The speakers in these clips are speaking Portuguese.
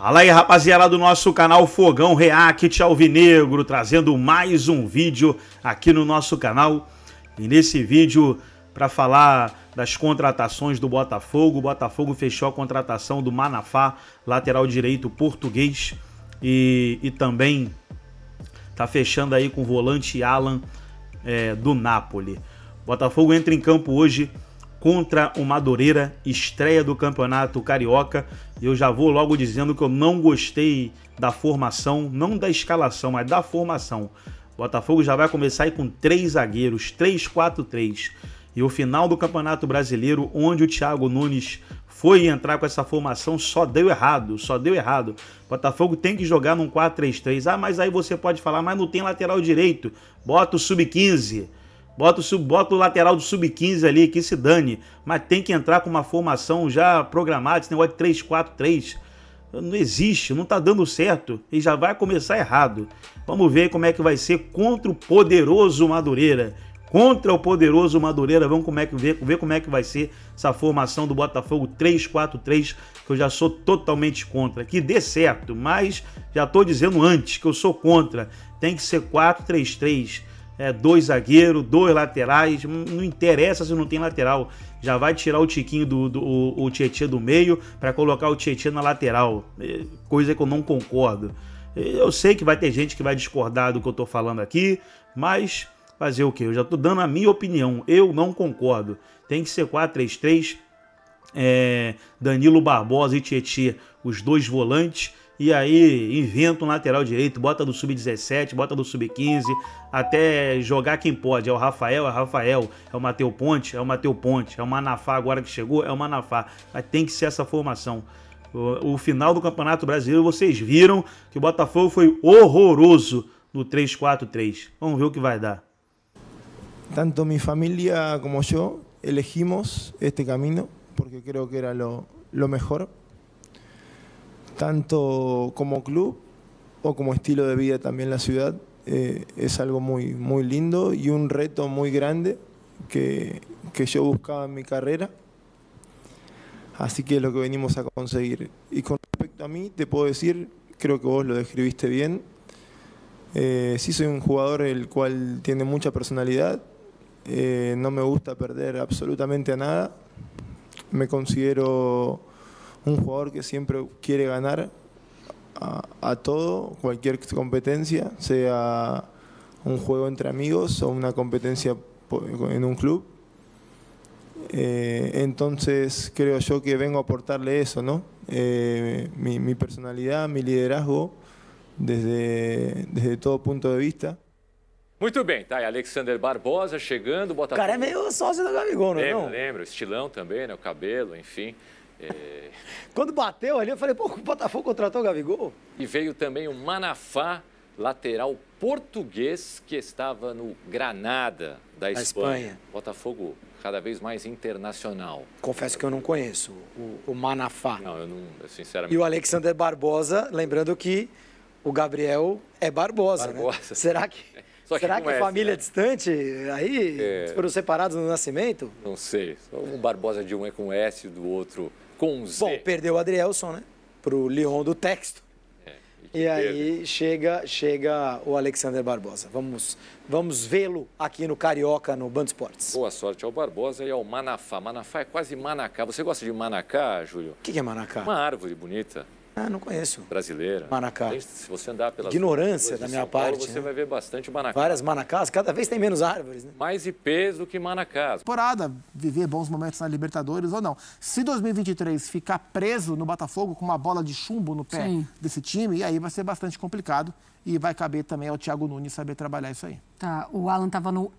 Fala aí rapaziada do nosso canal Fogão React Alvinegro, trazendo mais um vídeo aqui no nosso canal. E nesse vídeo, para falar das contratações do Botafogo, o Botafogo fechou a contratação do Manafá, lateral direito português, e, e também tá fechando aí com o volante Alan é, do Napoli. O Botafogo entra em campo hoje contra o Madureira, estreia do Campeonato Carioca. Eu já vou logo dizendo que eu não gostei da formação, não da escalação, mas da formação. Botafogo já vai começar aí com três zagueiros, 3-4-3. E o final do Campeonato Brasileiro, onde o Thiago Nunes foi entrar com essa formação, só deu errado, só deu errado. Botafogo tem que jogar num 4-3-3. Ah, mas aí você pode falar, mas não tem lateral direito. Bota o sub-15. Bota o, sub, bota o lateral do sub-15 ali, que se dane. Mas tem que entrar com uma formação já programada, esse negócio de 3-4-3. Não existe, não tá dando certo. E já vai começar errado. Vamos ver como é que vai ser contra o poderoso Madureira. Contra o poderoso Madureira, vamos como é que, ver, ver como é que vai ser essa formação do Botafogo 3-4-3, que eu já sou totalmente contra. Que dê certo, mas já estou dizendo antes que eu sou contra. Tem que ser 4-3-3 é, dois zagueiros, dois laterais, não, interessa se não tem lateral. Já vai tirar o Tiquinho do, do o, o Tietchan do meio para colocar o Tietchan na lateral, é, coisa que eu não concordo. É, eu sei que vai ter gente que vai discordar do que eu tô falando aqui, mas fazer o que? Eu já tô dando a minha opinião, eu não concordo. Tem que ser 4-3-3, é, Danilo Barbosa e Tietchan, os dois volantes, e aí inventa um lateral direito, bota do sub-17, bota do sub-15, até jogar quem pode. É o Rafael, é o Rafael, é o Mateu Ponte, é o Mateu Ponte, é o Manafá agora que chegou, é o Manafá. Mas tem que ser essa formação. O, o final do Campeonato Brasileiro, vocês viram que o Botafogo foi horroroso no 3-4-3. Vamos ver o que vai dar. Tanto minha família como eu elegimos este caminho porque creo que era o melhor. tanto como club o como estilo de vida también la ciudad. Eh, es algo muy, muy lindo y un reto muy grande que, yo buscaba en mi carrera. Así que es lo que venimos a conseguir. Y con respecto a mí, te puedo decir, creo que vos lo describiste bien. Eh, sí soy un jugador el cual tiene mucha personalidad. Eh, no me gusta perder absolutamente a nada. Me considero un jugador que siempre quiere ganar a, todo, cualquier competencia, sea un juego entre amigos o una competencia en un club. Eh, entonces creo yo que vengo a aportarle eso, ¿no? Eh, mi, personalidad, mi liderazgo desde, desde todo punto de vista. Muy bien, tá Alexander Barbosa llegando. Botafogo. cara é meio sócio do Gabigol, não é? Lembro, lembro, estilão também, né? cabelo, enfim. É... Quando bateu ali, eu falei, pô, o Botafogo contratou o Gabigol? E veio também o Manafá, lateral português, que estava no Granada, da Espanha. Espanha. Botafogo cada vez mais internacional. Confesso que eu não conheço o, o Manafá. Não, eu não, sinceramente. E o Alexander Barbosa, lembrando que o Gabriel é Barbosa, né? Barbosa. né? Será que Só Será que, que é família né? distante, aí, é... foram separados no nascimento? Não sei. Um Barbosa de um é com S, do outro com Z. Bom, perdeu o Adrielson, né? Pro Lyon do texto. É, e, e aí chega, chega o Alexander Barbosa. Vamos, vamos vê-lo aqui no Carioca, no Band Esportes. Boa sorte ao Barbosa e ao Manafá. Manafá é quase Manacá. Você gosta de Manacá, Júlio? O que, que é Manacá? Uma árvore bonita. Ah, não conheço. Brasileira. Manacá. Se você andar pela Ignorância da minha São parte. Paulo, você né? vai ver bastante Manacá. Várias Manacás, cada vez tem menos árvores, né? Mais IPs do que Manacás. Temporada, viver bons momentos na Libertadores ou não. Se 2023 ficar preso no Botafogo com uma bola de chumbo no pé Sim. desse time, aí vai ser bastante complicado. E vai caber também ao Thiago Nunes saber trabalhar isso aí. Tá, o Alan tava no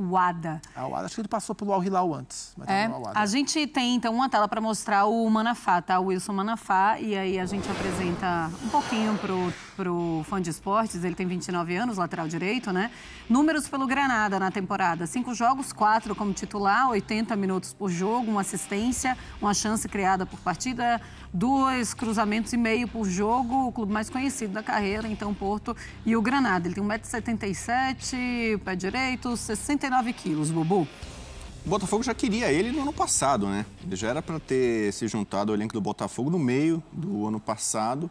UADA. A UADA, acho que ele passou pelo Al Hilal antes. Tá é, a gente tem então uma tela para mostrar o Manafá, tá? O Wilson Manafá, e aí a gente apresenta um pouquinho pro, pro fã de esportes, ele tem 29 anos, lateral direito, né? Números pelo Granada na temporada, cinco jogos, quatro como titular, 80 minutos por jogo, uma assistência, uma chance criada por partida, dois cruzamentos e meio por jogo, o clube mais conhecido da carreira, então Porto e o Granada. Ele tem 1,77m, pé direito, 69 39 quilos, Bubu. O Botafogo já queria ele no ano passado, né? Ele já era para ter se juntado ao elenco do Botafogo no meio do ano passado.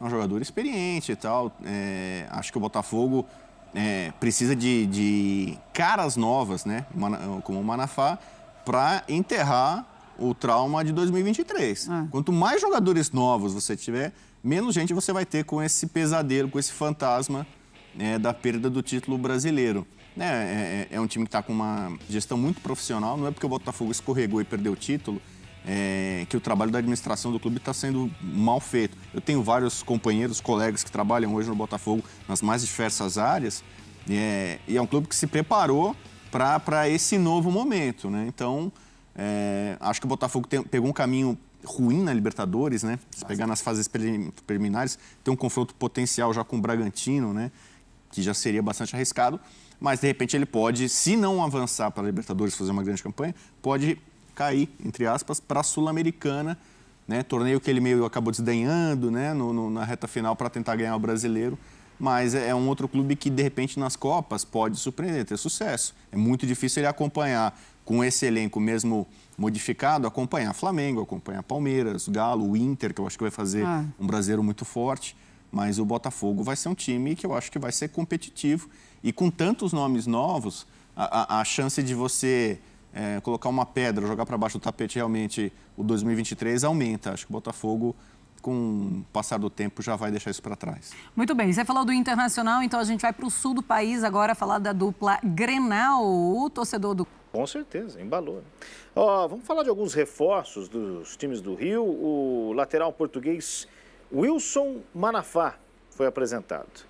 É um jogador experiente e tal. É, acho que o Botafogo é, precisa de, de, caras novas, né? Como o Manafá, para enterrar o trauma de 2023. É. Quanto mais jogadores novos você tiver, menos gente você vai ter com esse pesadelo, com esse fantasma né, da perda do título brasileiro. É é, é, é um time que está com uma gestão muito profissional. Não é porque o Botafogo escorregou e perdeu o título é, que o trabalho da administração do clube está sendo mal feito. Eu tenho vários companheiros, colegas que trabalham hoje no Botafogo nas mais diversas áreas, é, e é um clube que se preparou para esse novo momento. Né? Então, é, acho que o Botafogo tem, pegou um caminho ruim na Libertadores, né? Se pegar nas fases preliminares, tem um confronto potencial já com o Bragantino, né? Que já seria bastante arriscado mas de repente ele pode, se não avançar para a Libertadores fazer uma grande campanha, pode cair, entre aspas, para a Sul-Americana, né? Torneio que ele meio acabou desdenhando, né? No, no, na reta final para tentar ganhar o brasileiro. Mas é, é um outro clube que, de repente, nas Copas pode surpreender, ter sucesso. É muito difícil ele acompanhar com esse elenco mesmo modificado, acompanhar Flamengo, acompanhar Palmeiras, Galo, Inter, que eu acho que vai fazer ah. um brasileiro muito forte. Mas o Botafogo vai ser um time que eu acho que vai ser competitivo. E com tantos nomes novos, a, a, chance de você é, colocar uma pedra, jogar para baixo do tapete realmente o 2023 aumenta. Acho que o Botafogo com o passar do tempo, já vai deixar isso para trás. Muito bem, você falou do internacional, então a gente vai para o sul do país agora falar da dupla Grenal, o torcedor do. Com certeza, embalou. vamos falar de alguns reforços dos times do Rio. O lateral português Wilson Manafá foi apresentado.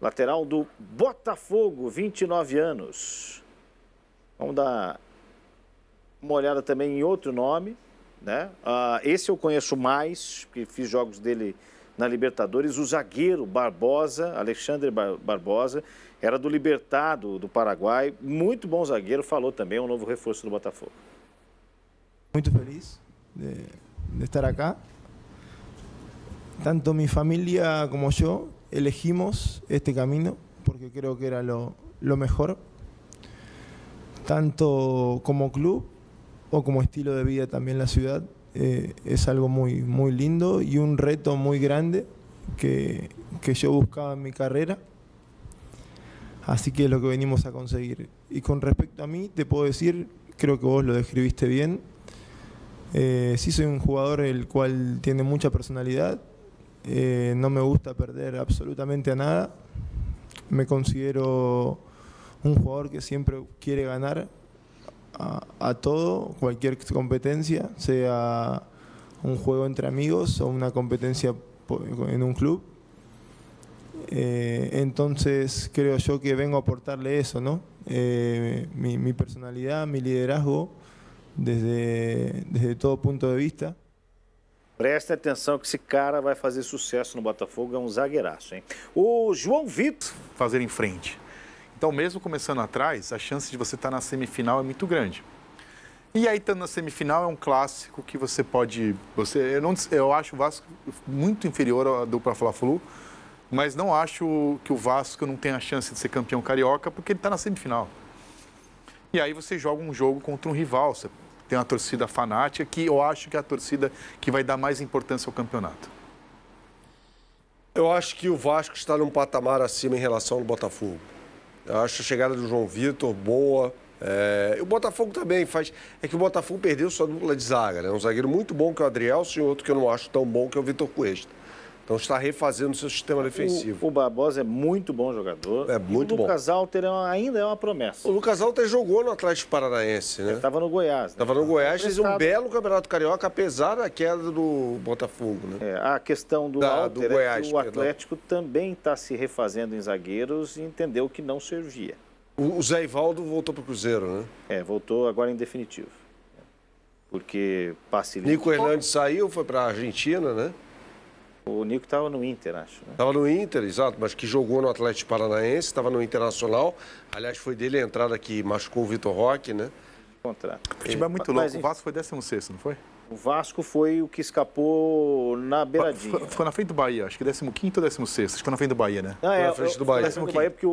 Lateral do Botafogo, 29 anos. Vamos dar uma olhada também em outro nome. Né? Ah, esse eu conheço mais, porque fiz jogos dele na Libertadores. O zagueiro Barbosa, Alexandre Bar Barbosa, era do Libertado do Paraguai. Muito bom zagueiro, falou também, um novo reforço do Botafogo. Muito feliz de, de estar aqui. tanto mi familia como yo elegimos este camino porque creo que era lo, mejor, tanto como club o como estilo de vida también la ciudad. Eh, es algo muy, muy lindo y un reto muy grande que, yo buscaba en mi carrera. Así que es lo que venimos a conseguir. Y con respecto a mí, te puedo decir, creo que vos lo describiste bien. Eh, sí soy un jugador el cual tiene mucha personalidad, eh, no me gusta perder absolutamente a nada. Me considero un jugador que siempre quiere ganar a, todo, cualquier competencia, sea un juego entre amigos o una competencia en un club. Eh, entonces creo yo que vengo a aportarle eso, ¿no? Eh, mi, mi, personalidad, mi liderazgo desde todo punto de vista. Preste atenção que esse cara vai fazer sucesso no Botafogo, é um zagueiraço, hein? O João Vitor. Fazer em frente. Então, mesmo começando atrás, a chance de você estar tá na semifinal é muito grande. E aí, estando na semifinal, é um clássico que você pode. Você, eu, não, eu acho o Vasco muito inferior à dupla Fla-Flu, mas não acho que o Vasco não tenha a chance de ser campeão carioca porque ele está na semifinal. E aí você joga um jogo contra um rival, você tem uma torcida fanática, que eu acho que é a torcida que vai dar mais importância ao campeonato. Eu acho que o Vasco está num patamar acima em relação ao Botafogo. Eu acho a chegada do João Vitor boa. É... o Botafogo também faz. É que o Botafogo perdeu sua dupla de zaga, né? Um zagueiro muito bom que é o Adriel e outro que eu não acho tão bom que é o Vitor Cuesta. Então está refazendo o seu sistema defensivo. O, o, Barbosa é muito bom jogador. É muito bom. O Lucas bom. Alter é uma, ainda é uma promessa. O Lucas Alter jogou no Atlético Paranaense, né? Estava no Goiás. Estava né? no Goiás, fez um belo Campeonato Carioca, apesar da queda do Botafogo, né? É, a questão do, da, Alter do é Goiás, que o Atlético perdão. também está se refazendo em zagueiros e entendeu que não servia. O, o Zé Ivaldo voltou para o Cruzeiro, né? É, voltou agora em definitivo. Porque passe... Nico Hernandes saiu, foi para a Argentina, né? O Nico estava no Inter, acho. Estava né? no Inter, exato, mas que jogou no Atlético Paranaense, estava no Internacional. Aliás, foi dele a entrada que machucou o Vitor Roque, né? Contrato. O time é muito mas, louco. Mas, o Vasco foi 16, não foi? O Vasco foi o que escapou na beiradinha. Foi, na frente do Bahia, acho que 15 ou 16. Acho que na frente do Bahia, né? Ah, é, na frente do Bahia. Foi do Bahia porque o,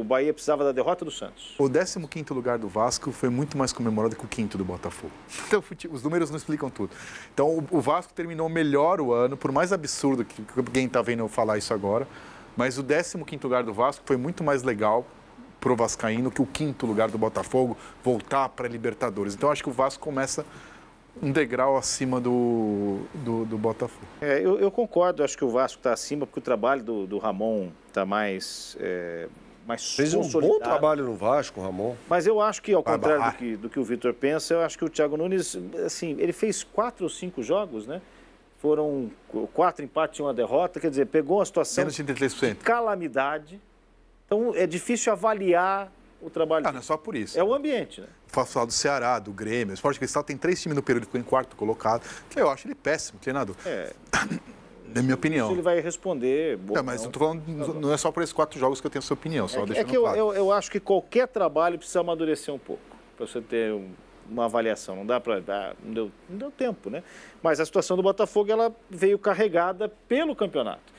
o, Bahia precisava da derrota do Santos. O 15 lugar do Vasco foi muito mais comemorado que o quinto do Botafogo. Então, os números não explicam tudo. Então, o, Vasco terminou melhor o ano, por mais absurdo que, alguém está vendo eu falar isso agora. Mas o 15 lugar do Vasco foi muito mais legal pro Vascaíno que o quinto lugar do Botafogo voltar para Libertadores. Então, acho que o Vasco começa um degrau acima do, do, do Botafogo. É, eu, eu, concordo, acho que o Vasco está acima, porque o trabalho do, do Ramon está mais. É, mais Fez um bom trabalho no Vasco, Ramon. Mas eu acho que, ao contrário do que, do que o Vitor pensa, eu acho que o Thiago Nunes, assim, ele fez quatro ou cinco jogos, né? Foram quatro empates e uma derrota, quer dizer, pegou uma situação de calamidade. Então, é difícil avaliar o trabalho. Ah, não é só por isso. É o ambiente, né? Faço falar do Ceará, do Grêmio. O Sport Cristal tem três times no período, em quarto colocado. Que eu acho ele péssimo, treinador. É. Na minha opinião. Se ele vai responder. Bom, mas não, tô falando, não é só por esses quatro jogos que eu tenho a sua opinião, só é, É que eu, eu, eu, acho que qualquer trabalho precisa amadurecer um pouco, para você ter uma avaliação. Não dá para dar. Não deu, não deu tempo, né? Mas a situação do Botafogo ela veio carregada pelo campeonato.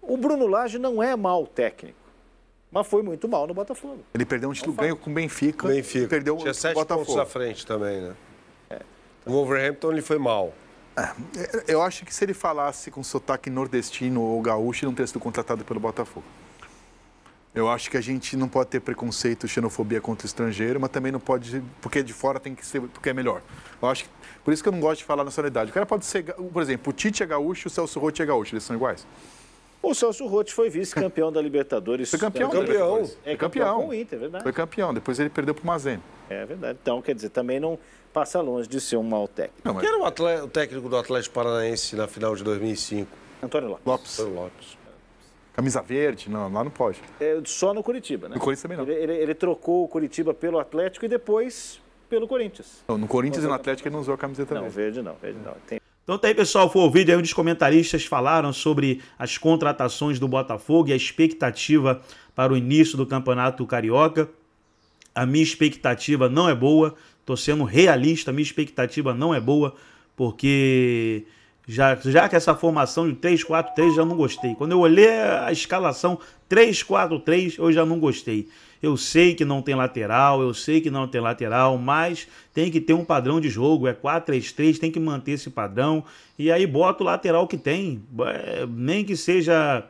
O Bruno Lage não é mau técnico mas foi muito mal no Botafogo. Ele perdeu um título ganho com o Benfica. Benfica. Perdeu Tinha sete Botafogo. pontos à frente também, né? É, tá. O Wolverhampton ele foi mal. É, é, eu acho que se ele falasse com sotaque nordestino ou gaúcho, ele não teria sido contratado pelo Botafogo. Eu acho que a gente não pode ter preconceito, xenofobia contra o estrangeiro, mas também não pode, porque de fora tem que ser, porque é melhor. Eu acho que, por isso que eu não gosto de falar nacionalidade. O cara pode ser, por exemplo, o Tite é gaúcho, o Celso Rotti é gaúcho, eles são iguais. O Celso Rotti foi vice-campeão da Libertadores. Foi campeão. Né? Foi é, campeão. É, campeão. com o Inter, é verdade. Foi campeão, depois ele perdeu para o Mazen. É verdade. Então, quer dizer, também não passa longe de ser um mau técnico. Não, mas... Quem era o, atleta, o, técnico do Atlético Paranaense na final de 2005? Antônio Lopes. Lopes. Antônio Lopes. Camisa verde, não, lá não pode. É, só no Curitiba, né? No Corinthians também não. Ele, ele, ele, trocou o Curitiba pelo Atlético e depois pelo Corinthians. Não, no Corinthians e no Atlético ele não usou a camiseta não, verde. Não, verde não, verde não. Tem... Então tá aí, pessoal, foi o vídeo aí onde os comentaristas falaram sobre as contratações do Botafogo e a expectativa para o início do Campeonato Carioca. A minha expectativa não é boa, tô sendo realista, a minha expectativa não é boa, porque já, já que essa formação de 3-4-3 já não gostei. Quando eu olhei a escalação 3-4-3, eu já não gostei. Eu sei que não tem lateral, eu sei que não tem lateral, mas tem que ter um padrão de jogo. É 4-3-3, tem que manter esse padrão. E aí bota o lateral que tem, é, nem que seja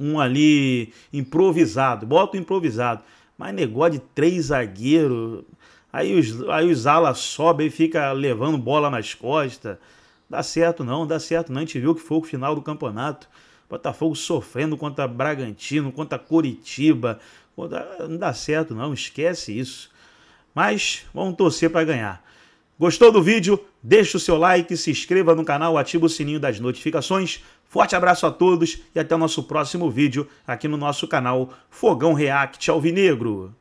um ali improvisado, bota o improvisado. Mas negócio de três zagueiro, aí os, aí os alas sobem e fica levando bola nas costas. Dá certo não, dá certo não. A gente viu que foi o final do campeonato. Botafogo sofrendo contra Bragantino, contra Coritiba, Pô, não dá certo não, esquece isso. Mas vamos torcer para ganhar. Gostou do vídeo? Deixe o seu like, se inscreva no canal, ative o sininho das notificações. Forte abraço a todos e até o nosso próximo vídeo aqui no nosso canal Fogão React Alvinegro.